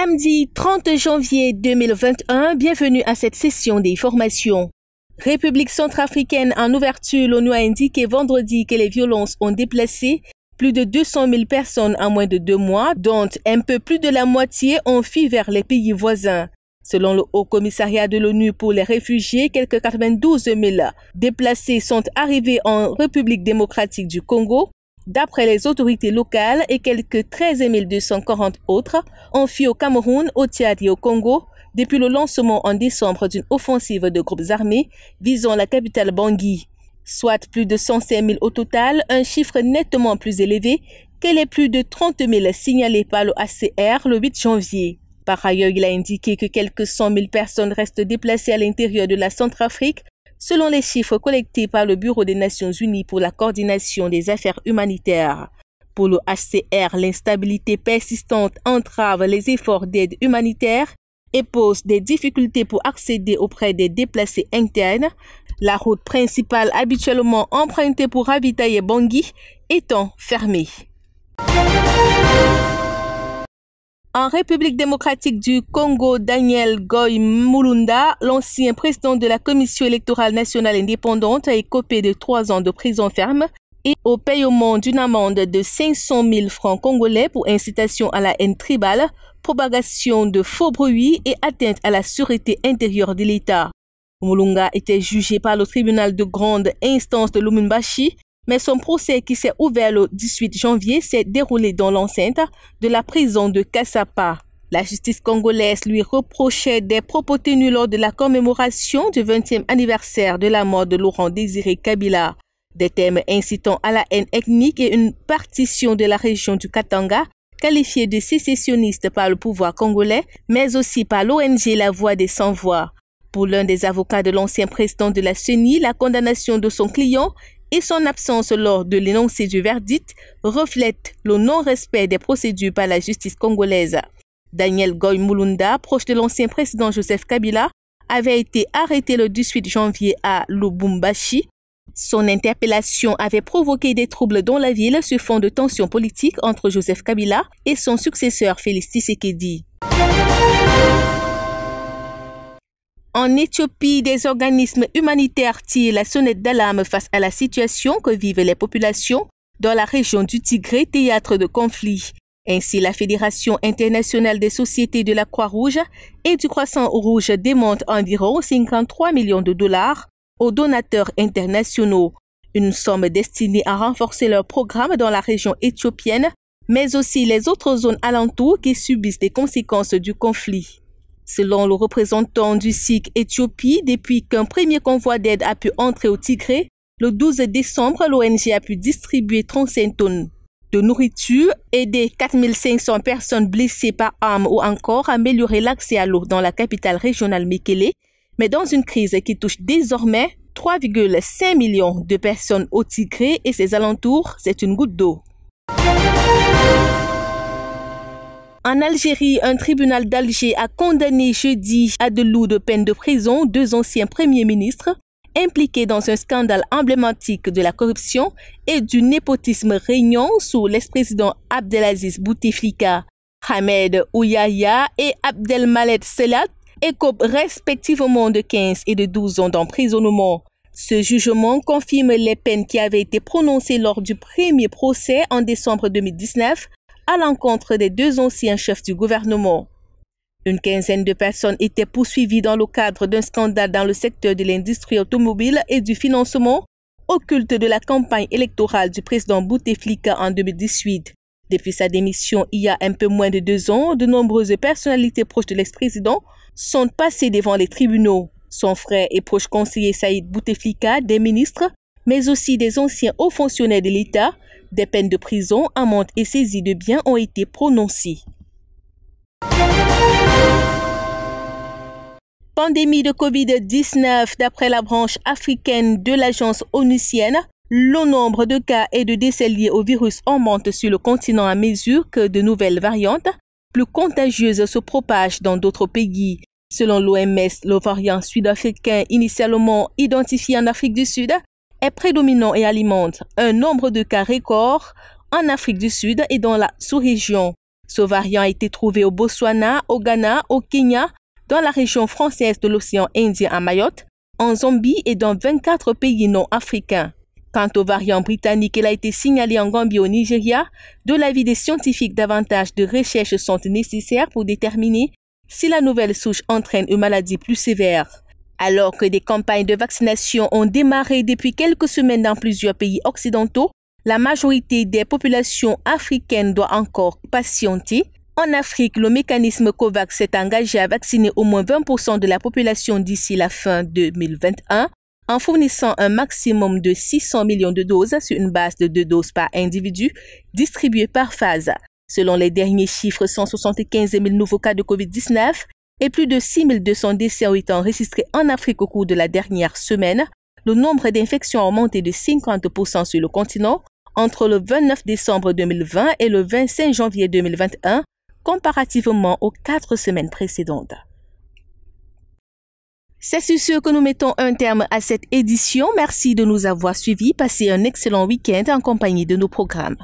samedi 30 janvier 2021, bienvenue à cette session des formations. République centrafricaine en ouverture, l'ONU a indiqué vendredi que les violences ont déplacé plus de 200 000 personnes en moins de deux mois, dont un peu plus de la moitié ont fui vers les pays voisins. Selon le Haut Commissariat de l'ONU pour les réfugiés, quelques 92 000 déplacés sont arrivés en République démocratique du Congo, D'après les autorités locales et quelques 13 240 autres, ont fui au Cameroun, au Tchad et au Congo depuis le lancement en décembre d'une offensive de groupes armés visant la capitale Bangui. Soit plus de 105 000 au total, un chiffre nettement plus élevé que les plus de 30 000 signalés par le ACR le 8 janvier. Par ailleurs, il a indiqué que quelques 100 000 personnes restent déplacées à l'intérieur de la Centrafrique Selon les chiffres collectés par le Bureau des Nations Unies pour la coordination des affaires humanitaires, pour le HCR, l'instabilité persistante entrave les efforts d'aide humanitaire et pose des difficultés pour accéder auprès des déplacés internes, la route principale habituellement empruntée pour ravitailler Bangui étant fermée. En République démocratique du Congo, Daniel Goy Mulunda, l'ancien président de la Commission électorale nationale indépendante, est copé de trois ans de prison ferme et au paiement d'une amende de 500 000 francs congolais pour incitation à la haine tribale, propagation de faux bruits et atteinte à la sûreté intérieure de l'État. Mulunga était jugé par le tribunal de grande instance de Lumumbashi mais son procès qui s'est ouvert le 18 janvier s'est déroulé dans l'enceinte de la prison de Kassapa. La justice congolaise lui reprochait des propos tenus lors de la commémoration du 20e anniversaire de la mort de Laurent Désiré Kabila. Des thèmes incitant à la haine ethnique et une partition de la région du Katanga qualifiée de sécessionniste par le pouvoir congolais, mais aussi par l'ONG La Voix des Sans-Voix. Pour l'un des avocats de l'ancien président de la CENI, la condamnation de son client et son absence lors de l'énoncé du verdict reflète le non-respect des procédures par la justice congolaise. Daniel Goy Mulunda, proche de l'ancien président Joseph Kabila, avait été arrêté le 18 janvier à Lubumbashi. Son interpellation avait provoqué des troubles dans la ville sur fond de tensions politiques entre Joseph Kabila et son successeur Félix Tshisekedi. En Éthiopie, des organismes humanitaires tirent la sonnette d'alarme face à la situation que vivent les populations dans la région du Tigré, théâtre de conflit. Ainsi, la Fédération internationale des sociétés de la Croix-Rouge et du Croissant-Rouge démontent environ 53 millions de dollars aux donateurs internationaux, une somme destinée à renforcer leurs programmes dans la région éthiopienne, mais aussi les autres zones alentours qui subissent des conséquences du conflit. Selon le représentant du SIC Éthiopie, depuis qu'un premier convoi d'aide a pu entrer au Tigré, le 12 décembre, l'ONG a pu distribuer 35 tonnes de nourriture, aider 4500 personnes blessées par armes ou encore améliorer l'accès à l'eau dans la capitale régionale Mekele, mais dans une crise qui touche désormais 3,5 millions de personnes au Tigré et ses alentours, c'est une goutte d'eau. En Algérie, un tribunal d'Alger a condamné jeudi à de lourdes peines de prison deux anciens premiers ministres impliqués dans un scandale emblématique de la corruption et du népotisme régnant sous l'ex-président Abdelaziz Bouteflika. Hamed Ouyaya et Abdelmalek Selat écopent respectivement de 15 et de 12 ans d'emprisonnement. Ce jugement confirme les peines qui avaient été prononcées lors du premier procès en décembre 2019 à l'encontre des deux anciens chefs du gouvernement. Une quinzaine de personnes étaient poursuivies dans le cadre d'un scandale dans le secteur de l'industrie automobile et du financement occulte de la campagne électorale du président Bouteflika en 2018. Depuis sa démission il y a un peu moins de deux ans, de nombreuses personnalités proches de l'ex-président sont passées devant les tribunaux. Son frère et proche conseiller Saïd Bouteflika, des ministres, mais aussi des anciens hauts fonctionnaires de l'État, des peines de prison, amendes et saisies de biens ont été prononcées. Pandémie de COVID-19, d'après la branche africaine de l'agence onusienne, le nombre de cas et de décès liés au virus augmente sur le continent à mesure que de nouvelles variantes plus contagieuses se propagent dans d'autres pays. Selon l'OMS, le variant sud-africain initialement identifié en Afrique du Sud est prédominant et alimente un nombre de cas records en Afrique du Sud et dans la sous-région. Ce variant a été trouvé au Botswana, au Ghana, au Kenya, dans la région française de l'océan Indien à Mayotte, en Zambie et dans 24 pays non africains. Quant au variant britannique, il a été signalé en Gambie au Nigeria. De l'avis des scientifiques, davantage de recherches sont nécessaires pour déterminer si la nouvelle souche entraîne une maladie plus sévère. Alors que des campagnes de vaccination ont démarré depuis quelques semaines dans plusieurs pays occidentaux, la majorité des populations africaines doit encore patienter. En Afrique, le mécanisme COVAX s'est engagé à vacciner au moins 20% de la population d'ici la fin 2021 en fournissant un maximum de 600 millions de doses sur une base de deux doses par individu distribuées par phase. Selon les derniers chiffres, 175 000 nouveaux cas de COVID-19 et plus de 6200 décès ont été enregistrés en Afrique au cours de la dernière semaine. Le nombre d'infections a augmenté de 50% sur le continent entre le 29 décembre 2020 et le 25 janvier 2021, comparativement aux quatre semaines précédentes. C'est sur ce que nous mettons un terme à cette édition. Merci de nous avoir suivis. Passez un excellent week-end en compagnie de nos programmes.